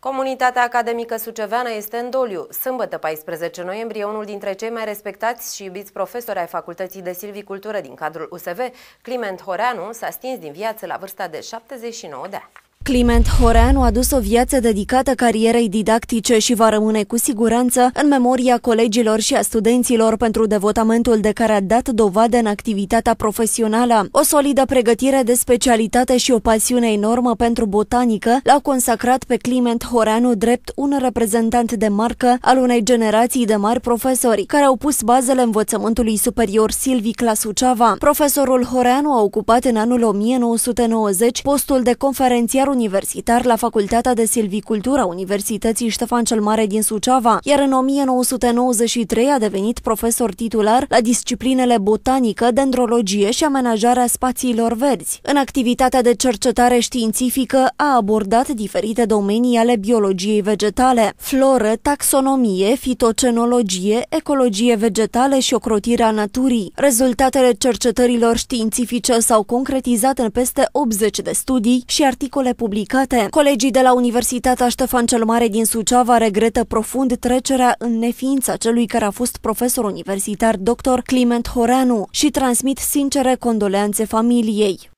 Comunitatea academică suceveană este în doliu. Sâmbătă 14 noiembrie, unul dintre cei mai respectați și iubiți profesori ai Facultății de Silvicultură din cadrul USV, Climent Horeanu, s-a stins din viață la vârsta de 79 de ani. Clement Horeanu a dus o viață dedicată carierei didactice și va rămâne cu siguranță în memoria colegilor și a studenților pentru devotamentul de care a dat dovadă în activitatea profesională. O solidă pregătire de specialitate și o pasiune enormă pentru botanică l-au consacrat pe Clement Horeanu drept un reprezentant de marcă al unei generații de mari profesori care au pus bazele învățământului superior Silvi Clasuceava. Profesorul Horeanu a ocupat în anul 1990 postul de conferențiar universitar la Facultatea de Silvicultură a Universității Ștefan cel Mare din Suceava, iar în 1993 a devenit profesor titular la disciplinele botanică, dendrologie și amenajarea spațiilor verzi. În activitatea de cercetare științifică a abordat diferite domenii ale biologiei vegetale, floră, taxonomie, fitocenologie, ecologie vegetală și ocrotirea naturii. Rezultatele cercetărilor științifice s-au concretizat în peste 80 de studii și articole publicate. Colegii de la Universitatea Ștefan cel Mare din Suceava regretă profund trecerea în neființa celui care a fost profesor universitar dr. Clement Horeanu și transmit sincere condoleanțe familiei.